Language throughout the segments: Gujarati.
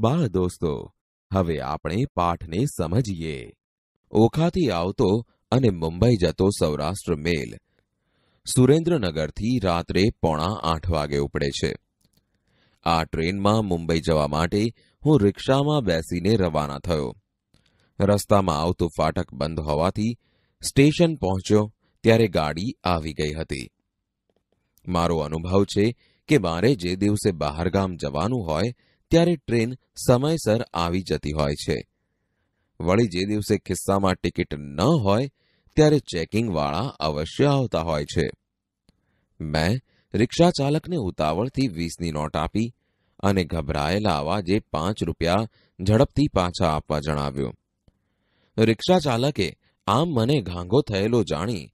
બાળ દોસ્તો હવે આપણે પાઠને સમજીએ ઓખાથી આવતો અને મુંબઈ જતો સૌરાષ્ટ્ર મેલ સુરેન્દ્રનગરથી રાત્રે પોણા આઠ વાગે ઉપડે છે આ ટ્રેનમાં મુંબઈ જવા માટે હું રિક્ષામાં બેસીને રવાના થયો રસ્તામાં આવતું ફાટક બંધ હોવાથી સ્ટેશન પહોંચ્યો ત્યારે ગાડી આવી ગઈ હતી મારો અનુભવ છે કે મારે જે દિવસે બહારગામ જવાનું હોય ત્યારે ટ્રેન સમયસર આવી જતી હોય છે વળી જે દિવસે ખિસ્સામાં ટિકિટ ન હોય ત્યારે ચેકિંગવાળા અવશ્ય આવતા હોય છે મેં રિક્ષા ચાલકને ઉતાવળથી વીસની નોટ આપી અને ગભરાયેલા અવાજે પાંચ રૂપિયા ઝડપથી પાછા આપવા જણાવ્યું રિક્ષા ચાલકે આમ મને ઘાંઘો થયેલો જાણી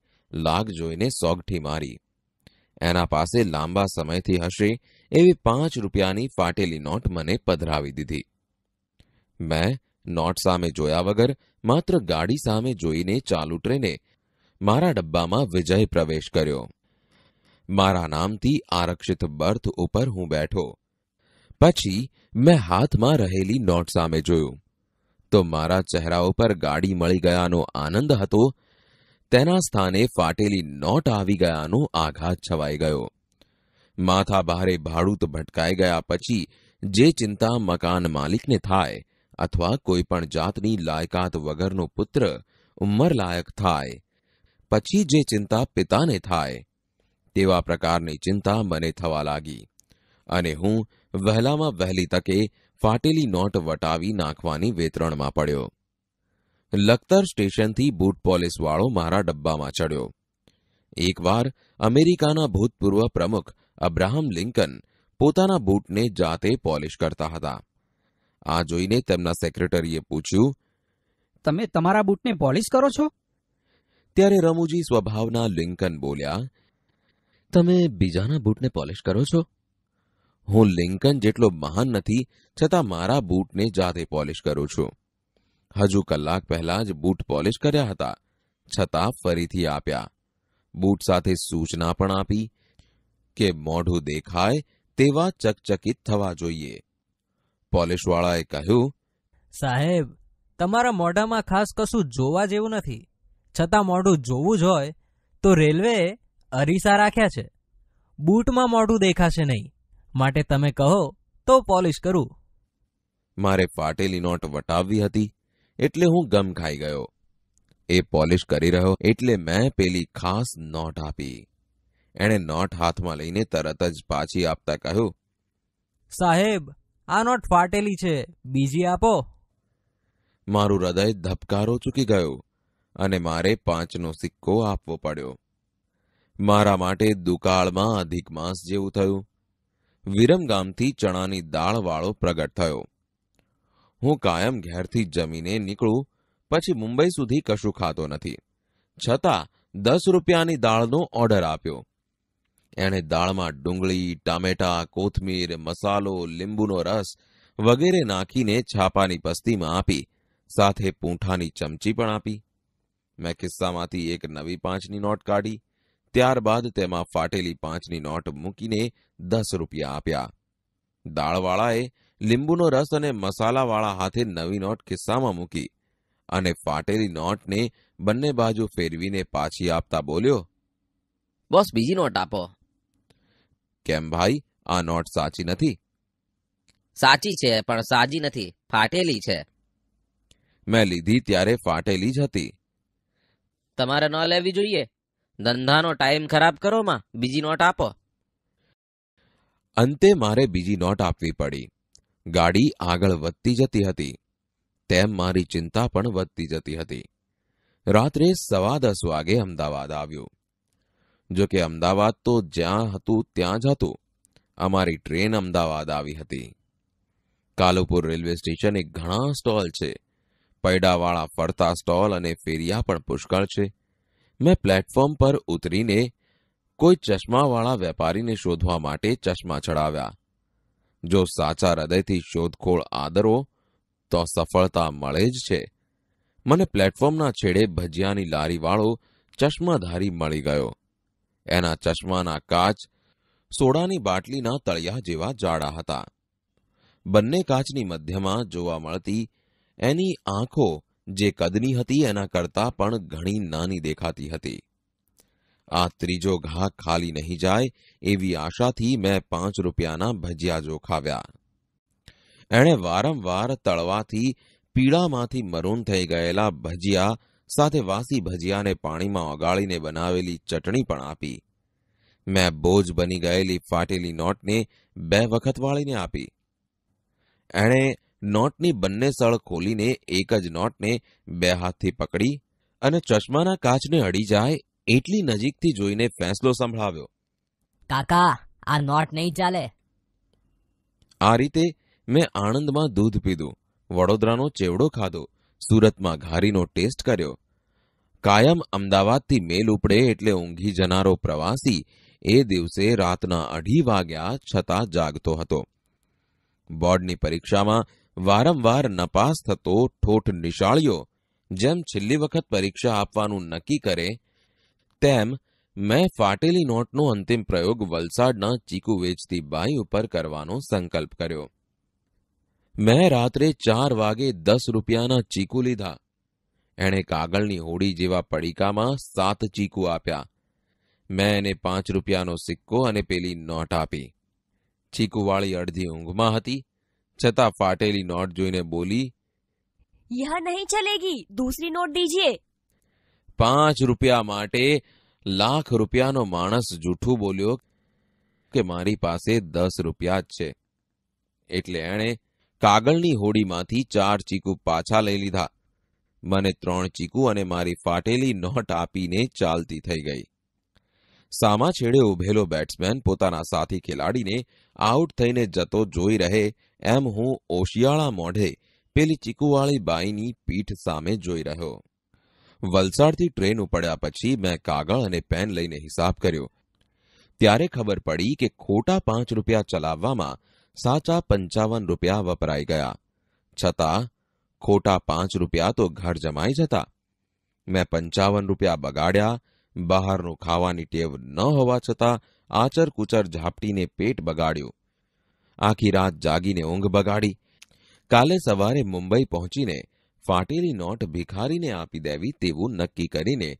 લાગ જોઈને સોગઠી મારી એના પાસે લાંબા સમયથી હશે એવી પાંચ રૂપિયાની ફાટેલી નોટ મને પધરાવી દીધી મેં નોટ સામે જોયા વગર માત્ર ગાડી સામે જોઈને ચાલુ ટ્રેને મારા ડબ્બામાં વિજય પ્રવેશ કર્યો મારા નામથી આરક્ષિત બર્થ ઉપર હું બેઠો પછી મેં હાથમાં રહેલી નોટ સામે જોયું તો મારા ચહેરા ઉપર ગાડી મળી ગયાનો આનંદ હતો તેના સ્થાને ફાટેલી નોટ આવી ગયાનો આઘાત છવાઈ ગયો માથા ભારે ભાડૂત ભટકાઈ ગયા પછી જે ચિંતા મકાન માલિકને થાય અથવા કોઈ જાતની લાયકાત વગરનો પુત્ર ઉંમર થાય પછી જે ચિંતા પિતાને થાય તેવા પ્રકારની ચિંતા મને થવા લાગી અને હું વહેલામાં વહેલી તકે ફાટેલી નોટ વટાવી નાખવાની વેતરણમાં પડ્યો લખતર સ્ટેશનથી બૂટ પોલીસવાળો મારા ડબ્બામાં ચડ્યો એકવાર અમેરિકાના ભૂતપૂર્વ પ્રમુખ અબ્રાહમ લિંકન પોતાના બૂટને જાતે પોલિશ કરતા હતા આ જોઈને તેમના સેક્રેટરીએ પૂછ્યું તમે તમારા બૂટને પોલિશ કરો છો ત્યારે રમુજી સ્વભાવના લિંકન બોલ્યા તમે બીજાના બૂટને પોલિશ કરો છો હું લિંકન જેટલો મહાન નથી છતાં મારા બૂટને જાતે પોલિશ કરું છું હજુ કલાક પહેલા જ બૂટ પોલિશ કર્યા હતા છતાં ફરીથી આપ્યા બૂટ સાથે સૂચના પણ આપી કે મોઢું દેખાય તેવા ચકચકિત થવા જોઈએ પોલિશવાળાએ કહ્યું સાહેબ તમારા મોઢામાં ખાસ કશું જોવા જેવું નથી છતાં મોઢું જોવું જ હોય તો રેલવે અરીસા રાખ્યા છે બૂટમાં મોઢું દેખાશે નહીં માટે તમે કહો તો પોલિશ કરું મારે ફાટેલી નોટ વટાવવી હતી એટલે હું ગમ ખાઈ ગયો એ પોલિશ કરી રહ્યો એટલે મેં પેલી ખાસ નોટ આપી એણે નોટ હાથમાં લઈને તરત જ પાછી આપતા કહ્યું સાહેબ આ નોટ ફાટેલી છે બીજી આપો મારું હૃદય ધબકારો ચૂકી ગયો અને મારે પાંચનો સિક્કો આપવો પડ્યો મારા માટે દુકાળમાં અધિક માસ જેવું થયું વિરમગામથી ચણાની દાળવાળો પ્રગટ થયો હું કાયમ ઘેરથી જમીને નીકળું પછી મુંબઈ સુધી કશું ખાતો નથી છતાં દસ રૂપિયાની દાળનો ઓર્ડર આપ્યો એણે દાળમાં ડુંગળી ટામેટા કોથમીર મસાલો લીંબુનો રસ વગેરે નાખીને છાપાની પસ્તીમાં આપી સાથે પૂંઠાની ચમચી પણ આપી મેં ખિસ્સામાંથી એક નવી પાંચની નોટ કાઢી ત્યારબાદ તેમાં ફાટેલી પાંચની નોટ મૂકીને દસ રૂપિયા આપ્યા દાળવાળાએ લીંબુનો રસ અને મસાલાવાળા હાથે નવી નોટ ખિસ્સામાં મૂકી અને ફાટેલી નોટને બંને બાજુ ફેરવીને પાછી આપતા બોલ્યો બસ બીજી નોટ આપો કેમ ભાઈ આ નોટ સાચી નથી સાચી છે પણ સાજી નથી ફાટેલી છે મેં લીધી ત્યારે ફાટેલી જ હતી તમારે ન લેવી જોઈએ ધંધાનો ટાઈમ ખરાબ કરો માં બીજી નોટ આપો અંતે મારે બીજી નોટ આપવી પડી ગાડી આગળ વધતી જતી હતી તેમ મારી ચિંતા પણ વધતી જતી હતી રાત્રે સવા દસ વાગે અમદાવાદ આવ્યું જો કે અમદાવાદ તો જ્યાં હતું ત્યાં જ હતું અમારી ટ્રેન અમદાવાદ આવી હતી કાલુપુર રેલવે સ્ટેશને ઘણા સ્ટોલ છે પૈડાવાળા ફરતા સ્ટોલ અને ફેરિયા પણ પુષ્કળ છે મેં પ્લેટફોર્મ પર ઉતરીને કોઈ ચશ્માવાળા વેપારીને શોધવા માટે ચશ્મા ચડાવ્યા જો સાચા હૃદયથી શોધખોળ આદરો તો સફળતા મળે જ છે મને પ્લેટફોર્મના છેડે ભજીયાની લારીવાળો ચશ્માધારી મળી ગયો એના ચશ્માના કાચ સોડાની બાટલીના તળિયા જેવા જાડા હતા બંને કાચની મધ્યમાં જોવા મળતી એની આંખો જે કદની હતી એના કરતાં પણ ઘણી નાની દેખાતી હતી આ ત્રીજો ઘા ખાલી નહીં જાય એવી આશાથી મેં પાંચ રૂપિયાના ભજીયા જોખાવ્યા એણે વારંવાર તળવાથી પીળામાંથી મરૂન થઈ ગયેલા ભજીયા સાથે વાસી ભજીયાને પાણીમાં ઓગાળીને બનાવેલી ચટણી પણ આપી મેં બોજ બની ગયેલી ફાટેલી નોટને બે વખત વાળીને આપી એણે નોટની બંને સળ ખોલીને એક જ નોટને બે હાથથી પકડી અને ચશ્માના કાચને અડી જાય એટલી નજીકથી જોઈને ફેંસલો સંભળાવ્યો કાકા આ નોટ નહીં ચાલે આ રીતે મેં આણંદમાં દૂધ પીધું વડોદરાનો ચેવડો ખાધો સુરતમાં ઘારીનો ટેસ્ટ કર્યો કાયમ અમદાવાદથી મેલ ઉપડે એટલે ઊંઘી જનારો પ્રવાસી એ દિવસે રાતના અઢી વાગ્યા છતાં જાગતો હતો બોર્ડની પરીક્ષામાં વારંવાર નપાસ થતો ઠોઠ નિશાળ્યો જેમ છેલ્લી વખત પરીક્ષા આપવાનું નક્કી કરે તેમ મેં ફાટેલી નોટનો અંતિમ પ્રયોગ વલસાડના ચીકુ વેચતી બાઈ ઉપર કરવાનો સંકલ્પ કર્યો મેં રાત્રે ચાર વાગે દસ રૂપિયાના ચીકુ લીધા એણે કાગળની હોડી જેવા પડીકામાં સાત ચીકુ આપ્યા મેં એને પાંચ રૂપિયાનો સિક્કો અને પેલી નોટ આપી ચીકુવાળી અડધી ઊંઘમાં હતી છતાં ફાટેલી નોટ જોઈને બોલી યહ નહીં ચલેગી દૂસરી નોટ દીજીએ પાંચ રૂપિયા માટે લાખ રૂપિયાનો માણસ જૂઠું બોલ્યો કે મારી પાસે દસ રૂપિયા જ છે એટલે એણે કાગળની હોડીમાંથી ચાર ચીકુ પાછા લઈ લીધા મને ત્રણ ચીકુ અને મારી ફાટેલી નોટ આપીને ચાલતી થઈ ગઈ સામા છેડે ઉભેલો બેટ્સમેન પોતાના સાથી ખેલાડીને આઉટ થઈને જતો જોઈ રહે એમ હું ઓશિયાળા મોઢે પેલી ચીકુવાળી બાઈની પીઠ સામે જોઈ રહ્યો વલસાડથી ટ્રેન ઉપડ્યા પછી મેં કાગળ અને પેન લઈને હિસાબ કર્યો ત્યારે ખબર પડી કે ખોટા પાંચ રૂપિયા ચલાવવામાં સાચા 55 રૂપિયા વપરાઈ ગયા છતાં ખોટા 5 રૂપિયા તો ઘર જમાઈ જતા મે 55 રૂપિયા બગાડ્યા બહાર નું ખાવાની ટેવ ન હોવા છતાં આચર કુચર ઝાપટીને પેટ બગાડ્યું આખી રાત જાગીને ઊંઘ બગાડી કાલે સવારે મુંબઈ પહોંચીને ફાટેલી નોટ ભિખારીને આપી દેવી તેવું નક્કી કરીને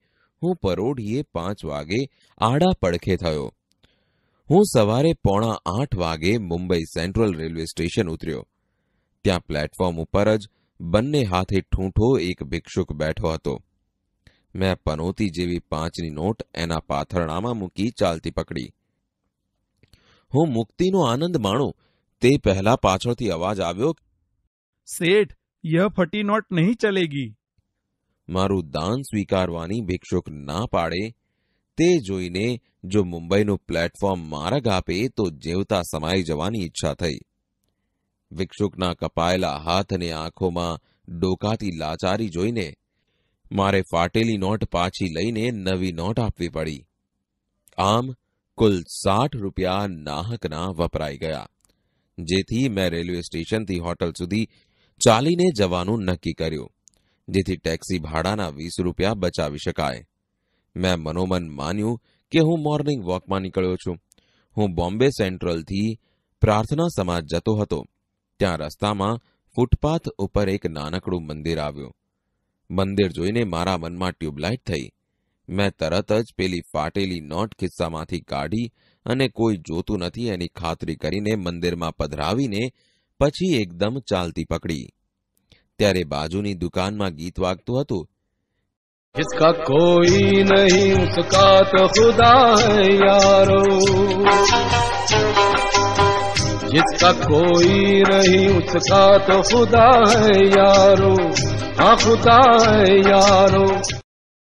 હું પરોઢીએ 5 વાગે આડા પડખે થયો હું સવારે પોણા 8 વાગે મુંબઈ સેન્ટ્રલ રેલવે સ્ટેશન ઉતર્યો ત્યાં પ્લેટફોર્મ ઉપર જ બन्ने હાથે ઠુંઠો એક ભિક્ષુક બેઠો હતો મેં પનોતી જેવી પાંચની નોટ એના પાથરણામાં મૂકી ચાલતી પકડી હું મુક્તિનો આનંદ માણો તે પહેલા પાછળથી અવાજ આવ્યો सेठ યહ ફટી નોટ નહીં ચલેગી મારું દાન સ્વીકારવાની ભિક્ષુક ના પાડે તે જોઈને જો મુંબઈનું પ્લેટફોર્મ માર્ગ આપે તો જેવતા સમાઈ જવાની ઈચ્છા થઈ ભિક્ષુકના કપાયેલા હાથ અને આંખોમાં ડોકાતી લાચારી જોઈને મારે ફાટેલી નોટ પાછી લઈને નવી નોટ આપવી પડી આમ કુલ સાઠ રૂપિયા નાહકના વપરાઈ ગયા જેથી મેં રેલવે સ્ટેશનથી હોટલ સુધી ચાલીને જવાનું નક્કી કર્યું જેથી ટેક્સી ભાડાના વીસ રૂપિયા બચાવી શકાય મેં મનોમન માન્યું કે હું મોર્નિંગ વોકમાં નીકળ્યો છું હું બોમ્બે સેન્ટ્રલથી પ્રાર્થના સમાજ જતો હતો ત્યાં રસ્તામાં ફૂટપાથ ઉપર એક નાનકડું મંદિર આવ્યું મંદિર જોઈને મારા મનમાં ટ્યુબલાઇટ થઈ મેં તરત જ પેલી ફાટેલી નોટ ખિસ્સામાંથી કાઢી અને કોઈ જોતું નથી એની ખાતરી કરીને મંદિરમાં પધરાવીને પછી એકદમ ચાલતી પકડી ત્યારે બાજુની દુકાનમાં ગીત વાગતું હતું जिसका कोई नहीं उसका तो खुदा है यारो जिसका कोई नहीं उसका तो खुदा है यारो हाँ खुदा है यारो